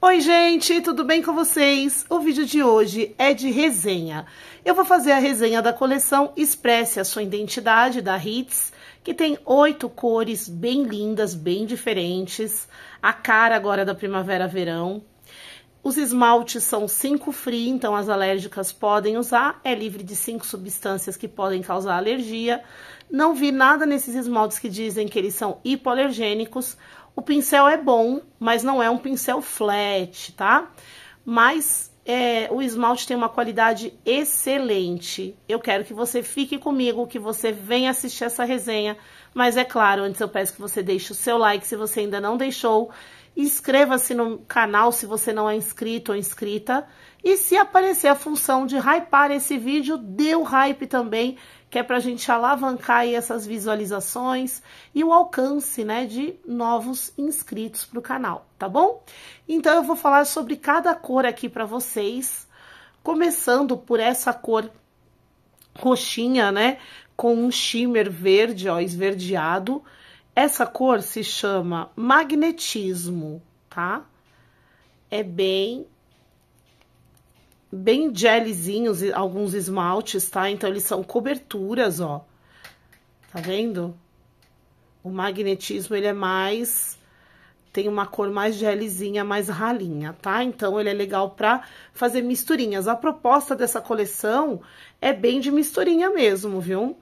Oi, gente, tudo bem com vocês? O vídeo de hoje é de resenha. Eu vou fazer a resenha da coleção Expresse a Sua Identidade, da Hits, que tem oito cores bem lindas, bem diferentes, a cara agora é da primavera-verão. Os esmaltes são 5 free, então as alérgicas podem usar, é livre de cinco substâncias que podem causar alergia. Não vi nada nesses esmaltes que dizem que eles são hipoalergênicos o pincel é bom, mas não é um pincel flat, tá? Mas é, o esmalte tem uma qualidade excelente. Eu quero que você fique comigo, que você venha assistir essa resenha. Mas é claro, antes eu peço que você deixe o seu like se você ainda não deixou. Inscreva-se no canal se você não é inscrito ou inscrita. E se aparecer a função de hypar esse vídeo, dê o hype também que é para a gente alavancar essas visualizações e o alcance né, de novos inscritos para o canal, tá bom? Então eu vou falar sobre cada cor aqui para vocês, começando por essa cor roxinha, né? Com um shimmer verde, ó, esverdeado. Essa cor se chama magnetismo, tá? É bem bem gelzinhos, alguns esmaltes, tá? Então, eles são coberturas, ó. Tá vendo? O magnetismo, ele é mais... Tem uma cor mais gelzinha, mais ralinha, tá? Então, ele é legal pra fazer misturinhas. A proposta dessa coleção é bem de misturinha mesmo, viu?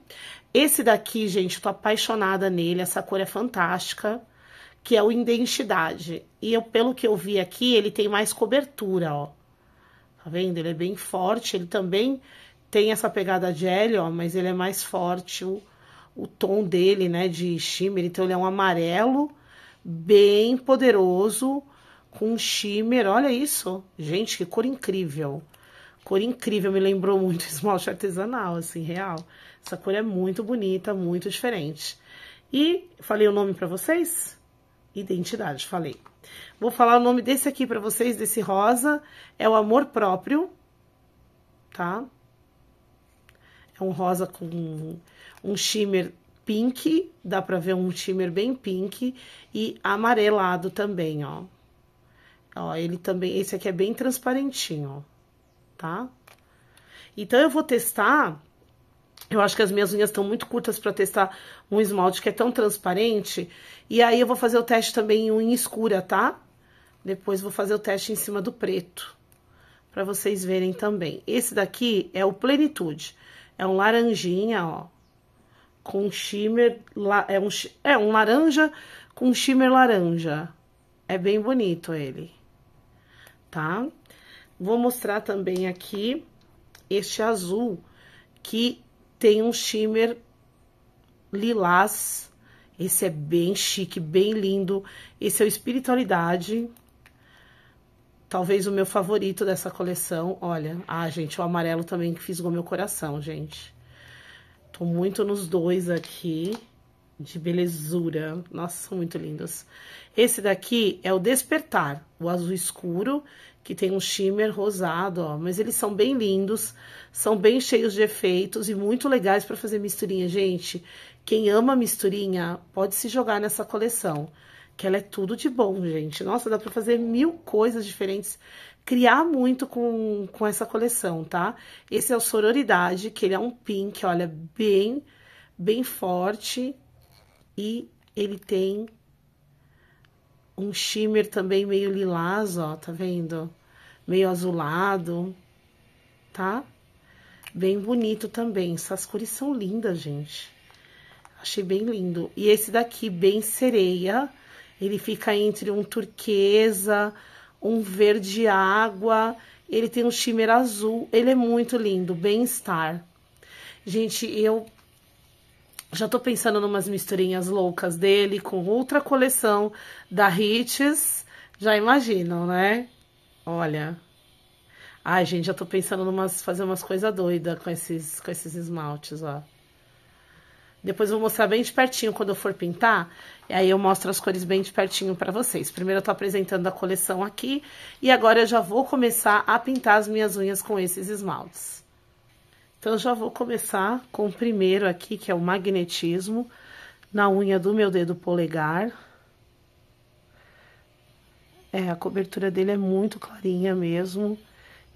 Esse daqui, gente, tô apaixonada nele. Essa cor é fantástica, que é o Identidade. E eu, pelo que eu vi aqui, ele tem mais cobertura, ó. Tá vendo? Ele é bem forte, ele também tem essa pegada de hélio, ó, mas ele é mais forte o, o tom dele, né, de shimmer. Então ele é um amarelo bem poderoso com shimmer. Olha isso. Gente, que cor incrível. Cor incrível, me lembrou muito esmalte artesanal, assim, real. Essa cor é muito bonita, muito diferente. E falei o nome para vocês? Identidade, falei. Vou falar o nome desse aqui para vocês, desse rosa. É o amor próprio, tá? É um rosa com um shimmer pink, dá pra ver um shimmer bem pink e amarelado também, ó. Ó, ele também, esse aqui é bem transparentinho, ó, tá? Então, eu vou testar eu acho que as minhas unhas estão muito curtas para testar um esmalte que é tão transparente. E aí eu vou fazer o teste também em unha escura, tá? Depois vou fazer o teste em cima do preto, para vocês verem também. Esse daqui é o Plenitude. É um laranjinha, ó, com shimmer, é um, é um laranja com shimmer laranja. É bem bonito ele, tá? Vou mostrar também aqui este azul, que tem um shimmer lilás. Esse é bem chique, bem lindo. Esse é o Espiritualidade. Talvez o meu favorito dessa coleção. Olha, ah, gente, o amarelo também que fisgou meu coração, gente. Tô muito nos dois aqui de belezura. Nossa, são muito lindos. Esse daqui é o Despertar, o azul escuro, que tem um shimmer rosado, ó. Mas eles são bem lindos, são bem cheios de efeitos e muito legais para fazer misturinha. Gente, quem ama misturinha, pode se jogar nessa coleção, que ela é tudo de bom, gente. Nossa, dá para fazer mil coisas diferentes, criar muito com, com essa coleção, tá? Esse é o Sororidade, que ele é um pink, olha, bem, bem forte e ele tem um shimmer também meio lilás, ó, tá vendo? Meio azulado, tá? Bem bonito também. Essas cores são lindas, gente. Achei bem lindo. E esse daqui, bem sereia, ele fica entre um turquesa, um verde água, ele tem um shimmer azul, ele é muito lindo, bem-estar. Gente, eu já tô pensando numas misturinhas loucas dele com outra coleção da Hits. Já imaginam, né? Olha. Ai, gente, já tô pensando em fazer umas coisas doidas com esses com esses esmaltes, ó. Depois vou mostrar bem de pertinho quando eu for pintar, e aí eu mostro as cores bem de pertinho para vocês. Primeiro eu tô apresentando a coleção aqui, e agora eu já vou começar a pintar as minhas unhas com esses esmaltes. Então, eu já vou começar com o primeiro aqui, que é o magnetismo, na unha do meu dedo polegar. É, a cobertura dele é muito clarinha mesmo.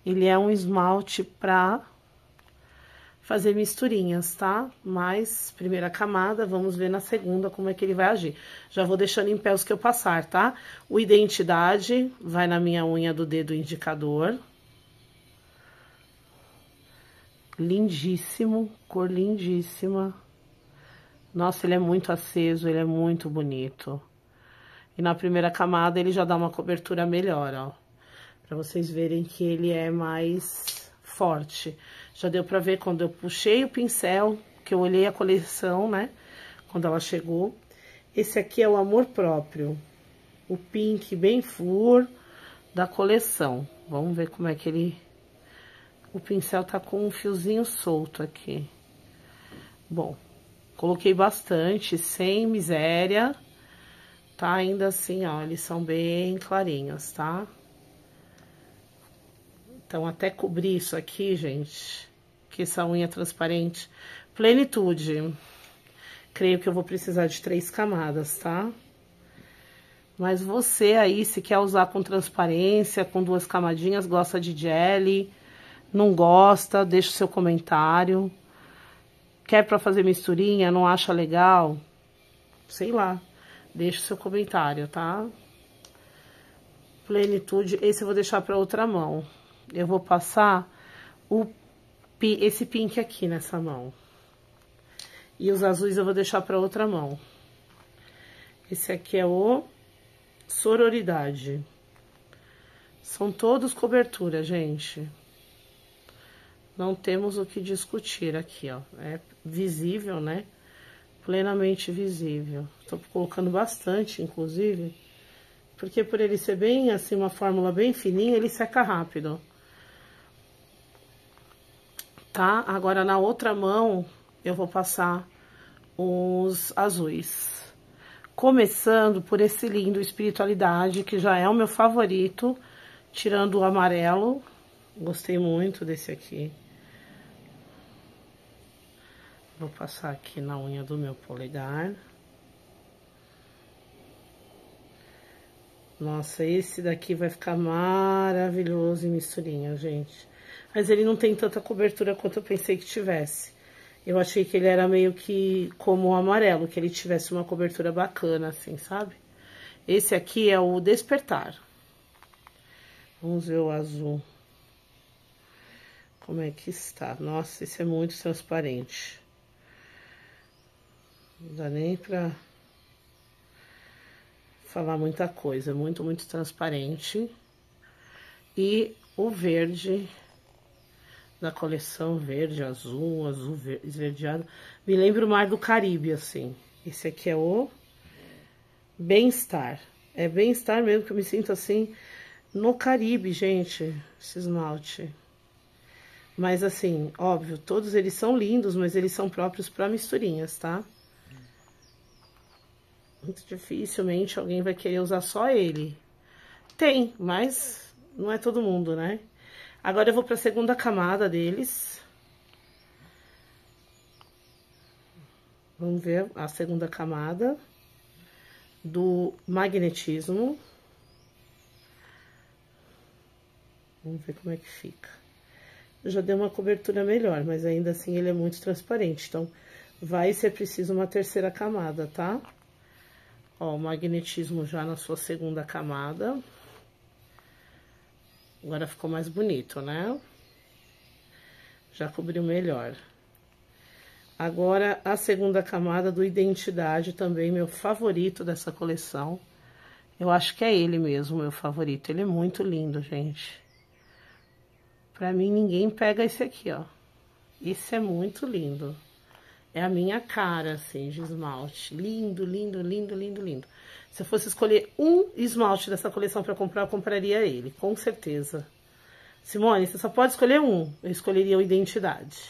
Ele é um esmalte para fazer misturinhas, tá? Mas, primeira camada, vamos ver na segunda como é que ele vai agir. Já vou deixando em pé os que eu passar, tá? O Identidade vai na minha unha do dedo indicador, lindíssimo, cor lindíssima. Nossa, ele é muito aceso, ele é muito bonito. E na primeira camada ele já dá uma cobertura melhor, ó. Pra vocês verem que ele é mais forte. Já deu pra ver quando eu puxei o pincel, que eu olhei a coleção, né? Quando ela chegou. Esse aqui é o Amor Próprio. O pink bem flor da coleção. Vamos ver como é que ele o pincel tá com um fiozinho solto aqui. Bom, coloquei bastante, sem miséria, tá? Ainda assim, ó, eles são bem clarinhos, tá? Então, até cobrir isso aqui, gente, que essa unha é transparente, plenitude. Creio que eu vou precisar de três camadas, tá? Mas você aí, se quer usar com transparência, com duas camadinhas, gosta de jelly não gosta, deixa o seu comentário. Quer para fazer misturinha, não acha legal? Sei lá. Deixa o seu comentário, tá? Plenitude, esse eu vou deixar para outra mão. Eu vou passar o esse pink aqui nessa mão. E os azuis eu vou deixar para outra mão. Esse aqui é o Sororidade. São todos cobertura, gente. Não temos o que discutir aqui, ó. É visível, né? Plenamente visível. Estou colocando bastante, inclusive, porque por ele ser bem, assim, uma fórmula bem fininha, ele seca rápido, Tá? Agora, na outra mão, eu vou passar os azuis. Começando por esse lindo Espiritualidade, que já é o meu favorito, tirando o amarelo. Gostei muito desse aqui. Vou passar aqui na unha do meu polegar. Nossa, esse daqui vai ficar maravilhoso em misturinha, gente. Mas ele não tem tanta cobertura quanto eu pensei que tivesse. Eu achei que ele era meio que como o amarelo, que ele tivesse uma cobertura bacana, assim, sabe? Esse aqui é o Despertar. Vamos ver o azul. Como é que está? Nossa, esse é muito transparente. Não dá nem pra falar muita coisa, é muito, muito transparente. E o verde da coleção verde, azul, azul esverdeado, me lembra o Mar do Caribe, assim. Esse aqui é o bem-estar. É bem-estar mesmo que eu me sinto assim no Caribe, gente, esse esmalte. Mas assim, óbvio, todos eles são lindos, mas eles são próprios para misturinhas, tá? Muito dificilmente alguém vai querer usar só ele. Tem, mas não é todo mundo, né? Agora eu vou para a segunda camada deles. Vamos ver a segunda camada do magnetismo. Vamos ver como é que fica. Eu já dei uma cobertura melhor, mas ainda assim ele é muito transparente. Então, vai ser preciso uma terceira camada, tá? Tá? Ó, o magnetismo já na sua segunda camada. Agora ficou mais bonito, né? Já cobriu melhor. Agora, a segunda camada do Identidade, também meu favorito dessa coleção. Eu acho que é ele mesmo, meu favorito. Ele é muito lindo, gente. Pra mim, ninguém pega esse aqui, ó. Isso é muito lindo. É a minha cara, assim, de esmalte. Lindo, lindo, lindo, lindo, lindo. Se eu fosse escolher um esmalte dessa coleção para comprar, eu compraria ele, com certeza. Simone, você só pode escolher um. Eu escolheria o Identidade.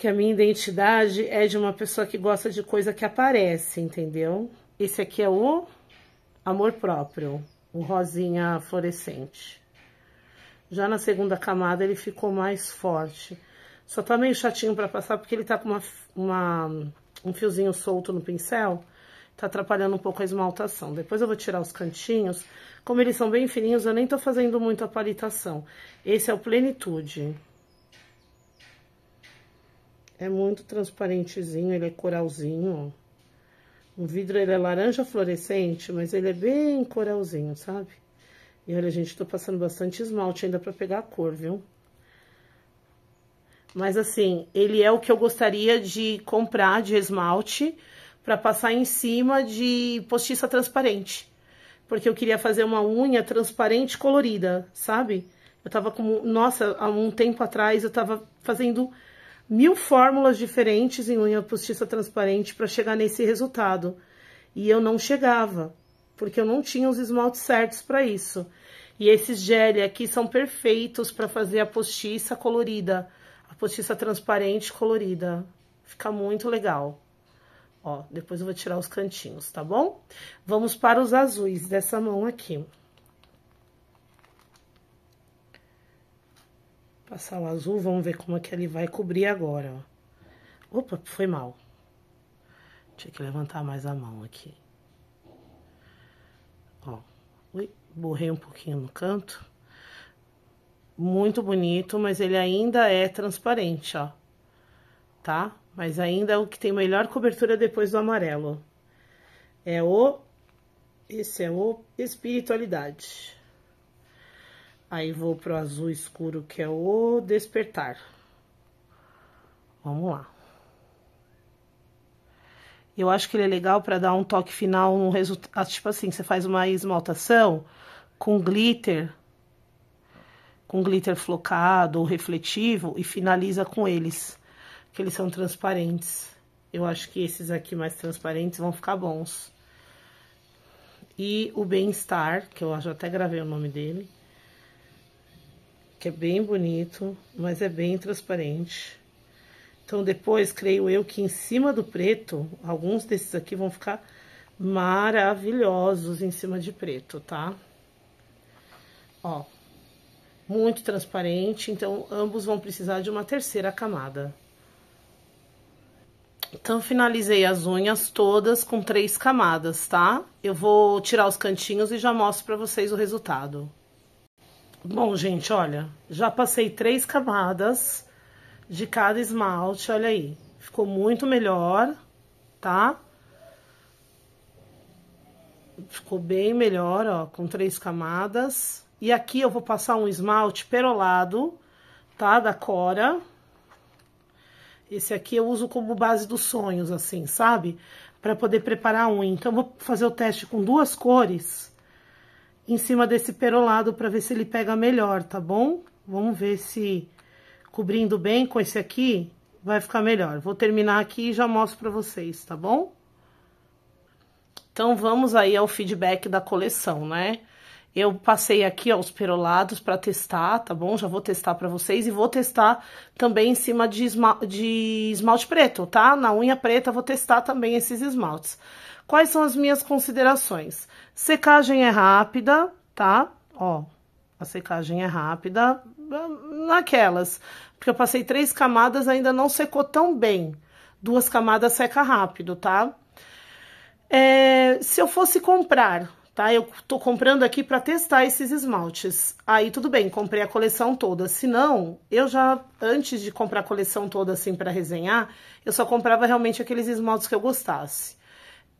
Que a minha identidade é de uma pessoa que gosta de coisa que aparece, entendeu? Esse aqui é o Amor Próprio, o rosinha fluorescente. Já na segunda camada ele ficou mais forte. Só tá meio chatinho pra passar, porque ele tá com uma, uma, um fiozinho solto no pincel. Tá atrapalhando um pouco a esmaltação. Depois eu vou tirar os cantinhos. Como eles são bem fininhos, eu nem tô fazendo muito a palitação. Esse é o Plenitude. É muito transparentezinho, ele é coralzinho, ó. O vidro ele é laranja fluorescente, mas ele é bem coralzinho, sabe? E olha, gente, tô passando bastante esmalte ainda pra pegar a cor, viu? Mas assim, ele é o que eu gostaria de comprar de esmalte para passar em cima de postiça transparente. Porque eu queria fazer uma unha transparente colorida, sabe? Eu tava com... Nossa, há um tempo atrás eu tava fazendo mil fórmulas diferentes em unha postiça transparente para chegar nesse resultado. E eu não chegava, porque eu não tinha os esmaltes certos para isso. E esses gel aqui são perfeitos para fazer a postiça colorida postiça transparente colorida. Fica muito legal. Ó, depois eu vou tirar os cantinhos, tá bom? Vamos para os azuis dessa mão aqui. Passar o azul, vamos ver como é que ele vai cobrir agora, ó. Opa, foi mal. Tinha que levantar mais a mão aqui. Ó, ui, borrei um pouquinho no canto muito bonito, mas ele ainda é transparente, ó. Tá? Mas ainda é o que tem melhor cobertura depois do amarelo. É o... Esse é o Espiritualidade. Aí vou pro azul escuro, que é o Despertar. Vamos lá. Eu acho que ele é legal para dar um toque final, um resultado... Ah, tipo assim, você faz uma esmaltação com glitter com glitter flocado ou refletivo e finaliza com eles, que eles são transparentes. Eu acho que esses aqui mais transparentes vão ficar bons. E o Bem-Estar, que eu já até gravei o nome dele, que é bem bonito, mas é bem transparente. Então, depois, creio eu que em cima do preto, alguns desses aqui vão ficar maravilhosos em cima de preto, tá? Ó, muito transparente, então ambos vão precisar de uma terceira camada. Então, finalizei as unhas todas com três camadas, tá? Eu vou tirar os cantinhos e já mostro pra vocês o resultado. Bom, gente, olha, já passei três camadas de cada esmalte, olha aí. Ficou muito melhor, tá? Ficou bem melhor, ó, com três camadas. E aqui eu vou passar um esmalte perolado, tá? Da Cora. Esse aqui eu uso como base dos sonhos, assim, sabe? Para poder preparar um. Então, eu vou fazer o teste com duas cores em cima desse perolado para ver se ele pega melhor, tá bom? Vamos ver se cobrindo bem com esse aqui vai ficar melhor. Vou terminar aqui e já mostro para vocês, tá bom? Então, vamos aí ao feedback da coleção, né? Eu passei aqui, ó, os perolados para testar, tá bom? Já vou testar para vocês e vou testar também em cima de, esma de esmalte preto, tá? Na unha preta vou testar também esses esmaltes. Quais são as minhas considerações? Secagem é rápida, tá? Ó, a secagem é rápida, naquelas. Porque eu passei três camadas, ainda não secou tão bem. Duas camadas seca rápido, tá? É, se eu fosse comprar tá? Eu tô comprando aqui para testar esses esmaltes. Aí tudo bem, comprei a coleção toda. Se não, eu já antes de comprar a coleção toda assim para resenhar, eu só comprava realmente aqueles esmaltes que eu gostasse.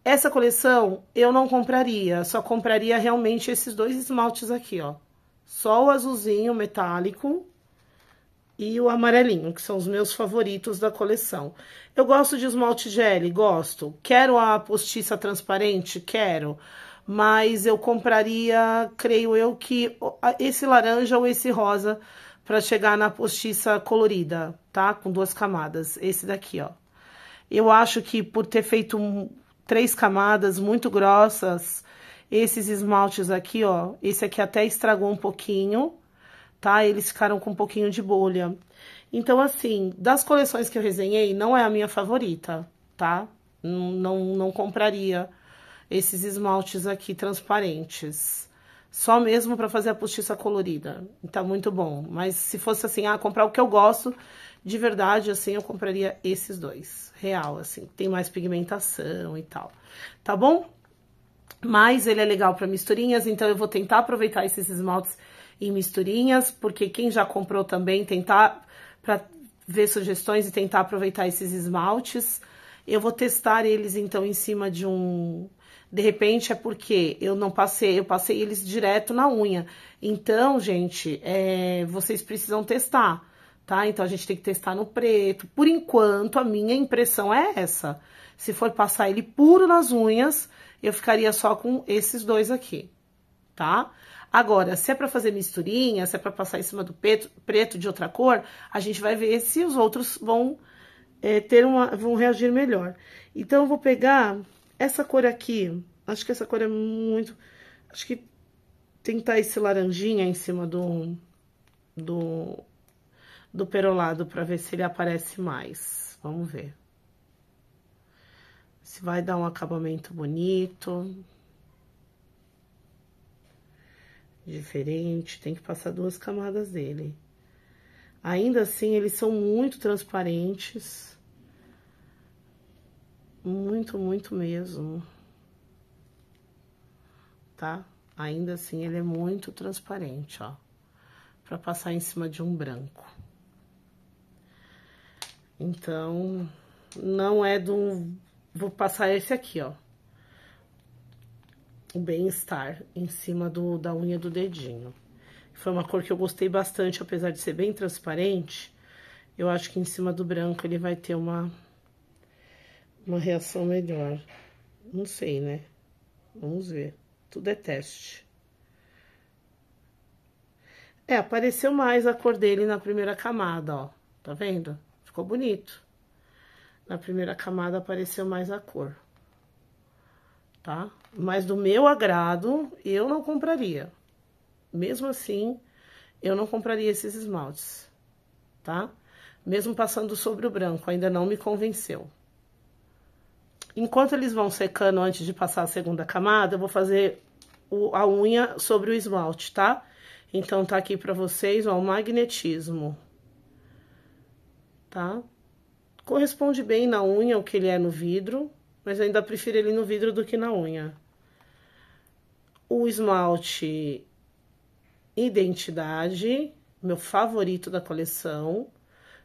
Essa coleção eu não compraria, só compraria realmente esses dois esmaltes aqui, ó. Só o azulzinho metálico e o amarelinho, que são os meus favoritos da coleção. Eu gosto de esmalte gel, gosto. Quero a postiça transparente, quero mas eu compraria, creio eu, que esse laranja ou esse rosa para chegar na postiça colorida, tá? Com duas camadas, esse daqui, ó. Eu acho que por ter feito três camadas muito grossas, esses esmaltes aqui, ó, esse aqui até estragou um pouquinho, tá? Eles ficaram com um pouquinho de bolha. Então, assim, das coleções que eu resenhei, não é a minha favorita, tá? Não, não, não compraria esses esmaltes aqui transparentes. Só mesmo para fazer a postiça colorida. Tá muito bom. Mas se fosse assim, ah, comprar o que eu gosto, de verdade, assim, eu compraria esses dois. Real, assim. Tem mais pigmentação e tal. Tá bom? Mas ele é legal para misturinhas, então eu vou tentar aproveitar esses esmaltes em misturinhas, porque quem já comprou também, tentar para ver sugestões e tentar aproveitar esses esmaltes. Eu vou testar eles então em cima de um de repente é porque eu não passei, eu passei eles direto na unha. Então, gente, é, vocês precisam testar, tá? Então a gente tem que testar no preto. Por enquanto, a minha impressão é essa. Se for passar ele puro nas unhas, eu ficaria só com esses dois aqui, tá? Agora, se é para fazer misturinha, se é para passar em cima do preto, preto de outra cor, a gente vai ver se os outros vão é, ter uma, vão reagir melhor. Então, eu vou pegar essa cor aqui, acho que essa cor é muito... Acho que tentar tá esse laranjinha em cima do, do, do perolado para ver se ele aparece mais. Vamos ver. Se vai dar um acabamento bonito. Diferente, tem que passar duas camadas dele. Ainda assim, eles são muito transparentes. Muito, muito mesmo. Tá? Ainda assim, ele é muito transparente, ó. Pra passar em cima de um branco. Então, não é do... Vou passar esse aqui, ó. O bem-estar em cima do, da unha do dedinho. Foi uma cor que eu gostei bastante, apesar de ser bem transparente. Eu acho que em cima do branco ele vai ter uma uma reação melhor. Não sei, né? Vamos ver. Tudo é teste. É, apareceu mais a cor dele na primeira camada, ó. Tá vendo? Ficou bonito. Na primeira camada apareceu mais a cor. Tá? Mas do meu agrado, eu não compraria. Mesmo assim, eu não compraria esses esmaltes, tá? Mesmo passando sobre o branco, ainda não me convenceu. Enquanto eles vão secando antes de passar a segunda camada, eu vou fazer o, a unha sobre o esmalte, tá? Então, tá aqui pra vocês, ó, o magnetismo, tá? Corresponde bem na unha o que ele é no vidro, mas eu ainda prefiro ele no vidro do que na unha. O esmalte Identidade, meu favorito da coleção.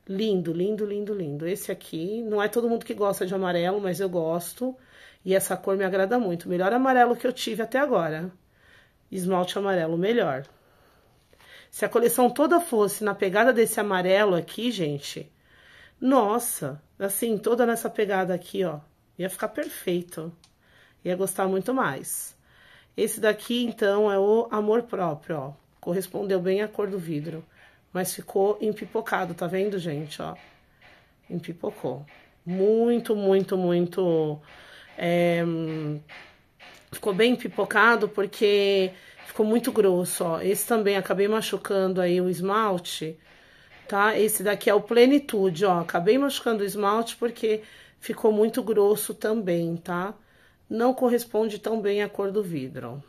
Lindo, lindo, lindo, lindo. Esse aqui, não é todo mundo que gosta de amarelo, mas eu gosto. E essa cor me agrada muito. Melhor amarelo que eu tive até agora. Esmalte amarelo, melhor. Se a coleção toda fosse na pegada desse amarelo aqui, gente... Nossa, assim, toda nessa pegada aqui, ó. Ia ficar perfeito. Ia gostar muito mais. Esse daqui, então, é o amor próprio, ó. Correspondeu bem à cor do vidro mas ficou empipocado, tá vendo, gente? Ó, empipocou. Muito, muito, muito. É, ficou bem empipocado porque ficou muito grosso, ó. Esse também acabei machucando aí o esmalte, tá? Esse daqui é o plenitude, ó. Acabei machucando o esmalte porque ficou muito grosso também, tá? Não corresponde tão bem à cor do vidro.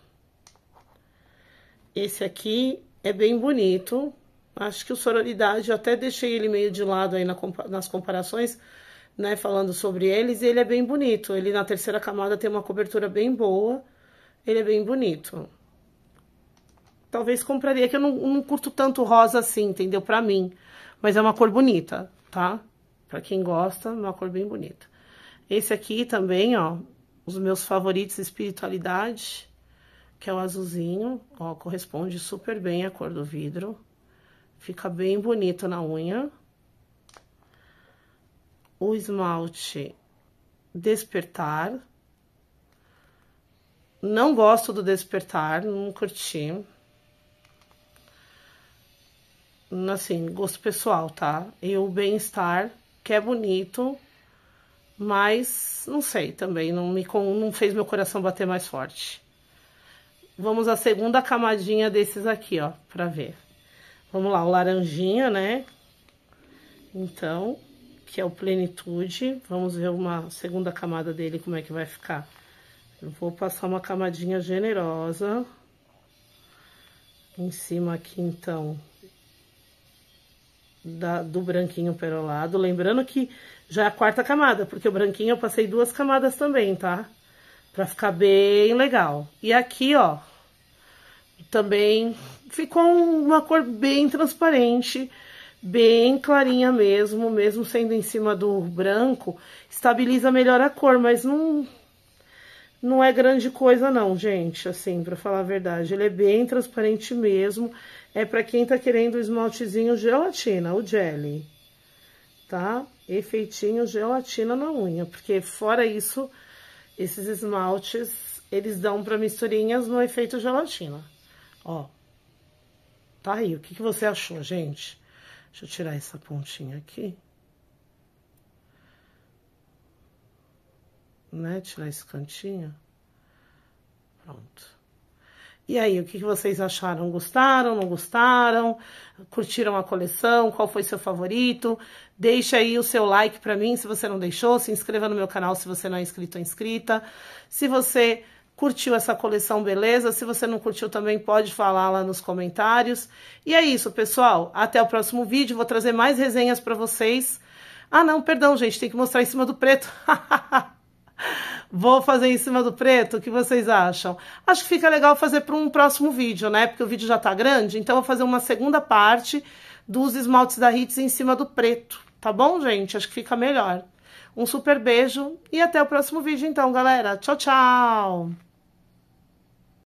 Esse aqui é bem bonito, Acho que o Sororidade, eu até deixei ele meio de lado aí nas comparações, né, falando sobre eles, e ele é bem bonito. Ele na terceira camada tem uma cobertura bem boa, ele é bem bonito. Talvez compraria, que eu não, não curto tanto rosa assim, entendeu? Pra mim. Mas é uma cor bonita, tá? Pra quem gosta, é uma cor bem bonita. Esse aqui também, ó, os meus favoritos espiritualidade, que é o azulzinho, ó, corresponde super bem à cor do vidro. Fica bem bonito na unha. O esmalte Despertar. Não gosto do Despertar, não curti. Assim, gosto pessoal, tá? E o Bem-Estar, que é bonito, mas não sei também, não, me, não fez meu coração bater mais forte. Vamos à segunda camadinha desses aqui, ó, pra ver. Vamos lá, o laranjinha, né? Então, que é o plenitude. Vamos ver uma segunda camada dele, como é que vai ficar. Eu vou passar uma camadinha generosa. Em cima aqui, então, da, do branquinho perolado. Lembrando que já é a quarta camada, porque o branquinho eu passei duas camadas também, tá? Pra ficar bem legal. E aqui, ó, também ficou uma cor bem transparente, bem clarinha mesmo, mesmo sendo em cima do branco, estabiliza melhor a cor, mas não não é grande coisa não, gente, assim, pra falar a verdade. Ele é bem transparente mesmo, é pra quem tá querendo o esmaltezinho gelatina, o jelly, tá? Efeitinho gelatina na unha, porque fora isso, esses esmaltes, eles dão pra misturinhas no efeito gelatina. Ó. Tá aí, o que, que você achou, gente? Deixa eu tirar essa pontinha aqui. Né? Tirar esse cantinho. Pronto. E aí, o que, vocês acharam? Gostaram, não gostaram? Curtiram a coleção? Qual foi seu favorito? Deixa aí o seu like para mim se você não deixou. Se inscreva no meu canal se você não é inscrito ou inscrita. Se você curtiu essa coleção, beleza? Se você não curtiu também pode falar lá nos comentários. E é isso, pessoal. Até o próximo vídeo. Vou trazer mais resenhas para vocês. Ah, não, perdão, gente. Tem que mostrar em cima do preto. Vou fazer em cima do preto, o que vocês acham? Acho que fica legal fazer para um próximo vídeo, né? Porque o vídeo já tá grande, então eu vou fazer uma segunda parte dos esmaltes da Hits em cima do preto, tá bom, gente? Acho que fica melhor. Um super beijo e até o próximo vídeo, então, galera. Tchau, tchau!